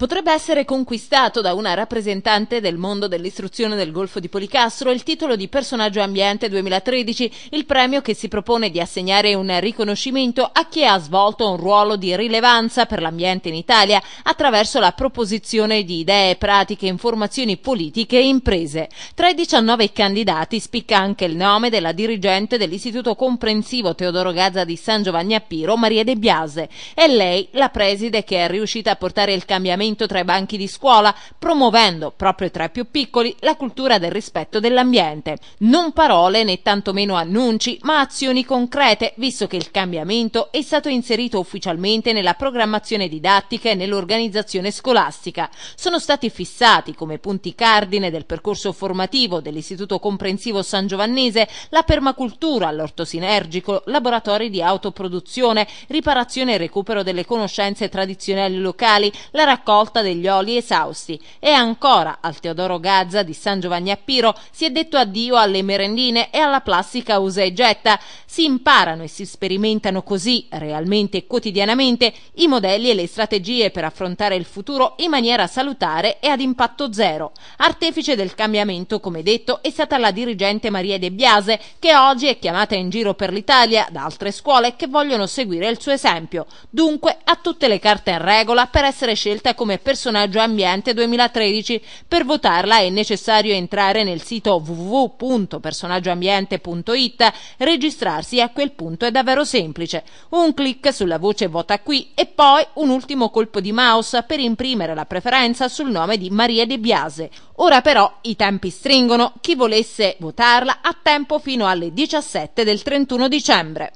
Potrebbe essere conquistato da una rappresentante del mondo dell'istruzione del Golfo di Policastro il titolo di Personaggio Ambiente 2013, il premio che si propone di assegnare un riconoscimento a chi ha svolto un ruolo di rilevanza per l'ambiente in Italia attraverso la proposizione di idee, pratiche, informazioni politiche e imprese. Tra i 19 candidati spicca anche il nome della dirigente dell'Istituto Comprensivo Teodoro Gazza di San Giovanni a Piro, Maria De Biase. È lei la preside che è riuscita a portare il cambiamento approfondimento tra i banchi di scuola, promuovendo, proprio tra i più piccoli, la cultura del rispetto dell'ambiente. Non parole né tantomeno annunci, ma azioni concrete, visto che il cambiamento è stato inserito ufficialmente nella programmazione didattica e nell'organizzazione scolastica. Sono stati fissati come punti cardine del percorso formativo dell'Istituto Comprensivo San Giovannese la permacultura, l'ortosinergico, laboratori di autoproduzione, riparazione e recupero delle conoscenze tradizionali locali, la raccolta raccolta degli oli esausti e ancora al Teodoro Gazza di San Giovanni a Piro si è detto addio alle merendine e alla plastica usa e getta. Si imparano e si sperimentano così, realmente e quotidianamente, i modelli e le strategie per affrontare il futuro in maniera salutare e ad impatto zero. Artefice del cambiamento, come detto, è stata la dirigente Maria De Biase, che oggi è chiamata in giro per l'Italia da altre scuole che vogliono seguire il suo esempio. Dunque, ha tutte le carte in regola per essere scelta come come personaggio ambiente 2013. Per votarla è necessario entrare nel sito www.personaggioambiente.it, registrarsi a quel punto è davvero semplice. Un clic sulla voce vota qui e poi un ultimo colpo di mouse per imprimere la preferenza sul nome di Maria De Biase. Ora però i tempi stringono, chi volesse votarla ha tempo fino alle 17 del 31 dicembre.